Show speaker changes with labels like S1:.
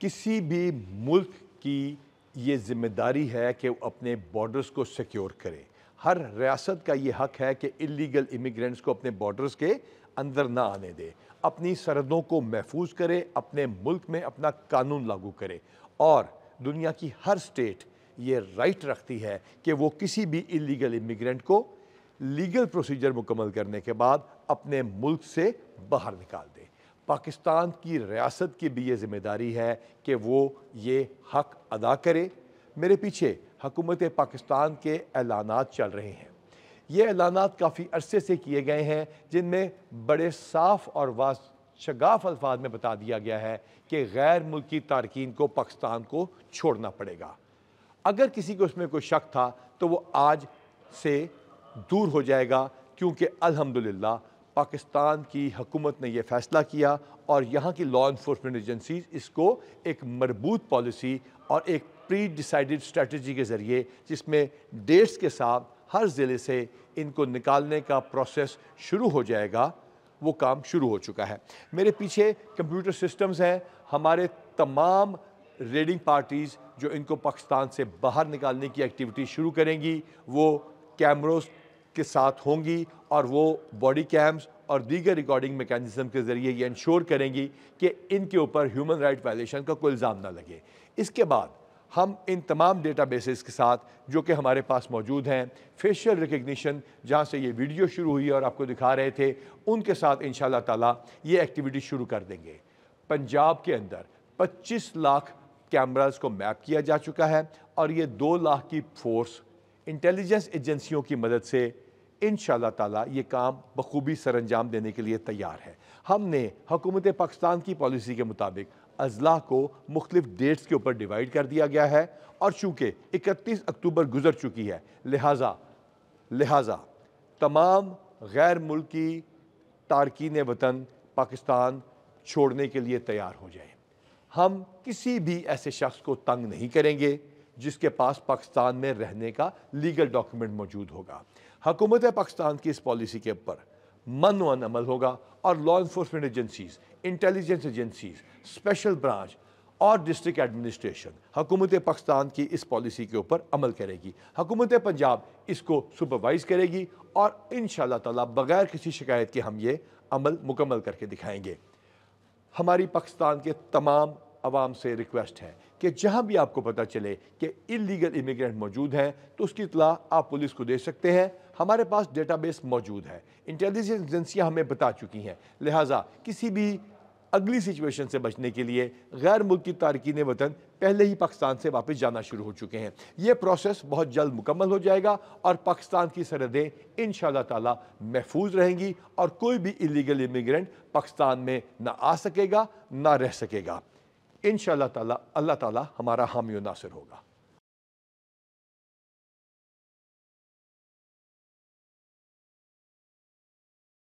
S1: किसी भी मुल्क की ये जिम्मेदारी है कि वो अपने बॉर्डर्स को सिक्योर करे हर रियासत का ये हक है कि इलीगल इमिग्रेंट्स को अपने बॉर्डर्स के अंदर ना आने दे अपनी सरहदों को महफूज करे अपने मुल्क में अपना कानून लागू करे और दुनिया की हर स्टेट ये राइट रखती है कि वो किसी भी इलीगल इमिग्रेंट को लीगल प्रोसीजर मुकम्मल करने के बाद अपने मुल्क से बाहर निकाल दे पाकिस्तान की रियासत की भी ये ज़िम्मेदारी है कि वो ये हक अदा करे मेरे पीछे हकूमत पाकिस्तान के ऐलान चल रहे हैं ये ऐलाना काफ़ी अरसे से किए गए हैं जिनमें बड़े साफ और वास शगाफ अल्फाज में बता दिया गया है कि गैर मुल्की तारकिन को पाकिस्तान को छोड़ना पड़ेगा अगर किसी को उसमें कोई शक था तो वो आज से दूर हो जाएगा क्योंकि अलहमदिल्ला पाकिस्तान की हकूमत ने यह फ़ैसला किया और यहाँ की लॉ इन्फोर्समेंट एजेंसीज इसको एक मरबूत पॉलिसी और एक प्री डिसाइडेड स्ट्रेटजी के ज़रिए जिसमें डेट्स के साथ हर ज़िले से इनको निकालने का प्रोसेस शुरू हो जाएगा वो काम शुरू हो चुका है मेरे पीछे कंप्यूटर सिस्टम्स हैं हमारे तमाम रेडिंग पार्टीज़ जो इनको पाकिस्तान से बाहर निकालने की एक्टिविटी शुरू करेंगी वो कैमरोज के साथ होंगी और वो बॉडी कैम्स और दीगर रिकॉर्डिंग मेकानिज़म के ज़रिए ये इंश्योर करेंगी कि इनके ऊपर ह्यूमन राइट वायलेशन का कोई इल्ज़ाम ना लगे इसके बाद हम इन तमाम डेटा बेसिस के साथ जो कि हमारे पास मौजूद हैं फेशियल रिकग्निशन जहाँ से ये वीडियो शुरू हुई और आपको दिखा रहे थे उनके साथ इन ताला ये एक्टिविटी शुरू कर देंगे पंजाब के अंदर 25 लाख कैमराज़ को मैप किया जा चुका है और ये दो लाख की फोर्स इंटेलिजेंस एजेंसियों की मदद से इन ताला ये काम बखूबी सर अंजाम देने के लिए तैयार है हमने हकूमत पाकिस्तान की पॉलिसी के मुताबिक अजला को मुख्तफ डेट्स के ऊपर डिवाइड कर दिया गया है और चूँकि इकतीस अक्टूबर गुजर चुकी है लिहाजा लिहाजा तमाम गैर मुल्की तारकिन वतन पाकिस्तान छोड़ने के लिए तैयार हो जाए हम किसी भी ऐसे शख्स को तंग नहीं करेंगे जिसके पास पाकिस्तान में रहने का लीगल डॉक्यूमेंट मौजूद होगा हकूमत पाकिस्तान की इस पॉलिसी के ऊपर मन वन अमल होगा और law enforcement agencies intelligence agencies special branch और डिस्ट्रिक्ट एडमिनिस्ट्रेशन हकूमत पाकिस्तान की इस पॉलिसी के ऊपर अमल करेगी हकूमत पंजाब इसको सुपरवाइज़ करेगी और इन ताला बग़ैर किसी शिकायत के हम ये अमल मुकम्मल करके दिखाएंगे हमारी पाकिस्तान के तमाम आवाम से रिक्वेस्ट है कि जहाँ भी आपको पता चले कि इलीगल इमिग्रेंट मौजूद हैं तो उसकी इतला आप पुलिस को दे सकते हैं हमारे पास डेटाबेस मौजूद है इंटेलिजेंस एजेंसियाँ हमें बता चुकी हैं लिहाजा किसी भी अगली सिचुएशन से बचने के लिए गैर मुल्की तारकिन वतन पहले ही पाकिस्तान से वापस जाना शुरू हो चुके हैं ये प्रोसेस बहुत जल्द मुकम्मल हो जाएगा और पाकिस्तान की सरहदें इन ताला महफूज रहेंगी और कोई भी इलीगल इमिग्रेंट पाकिस्तान में ना आ सकेगा ना रह सकेगा इन ताला अल्लाह ताला हमारा हामी नासिर होगा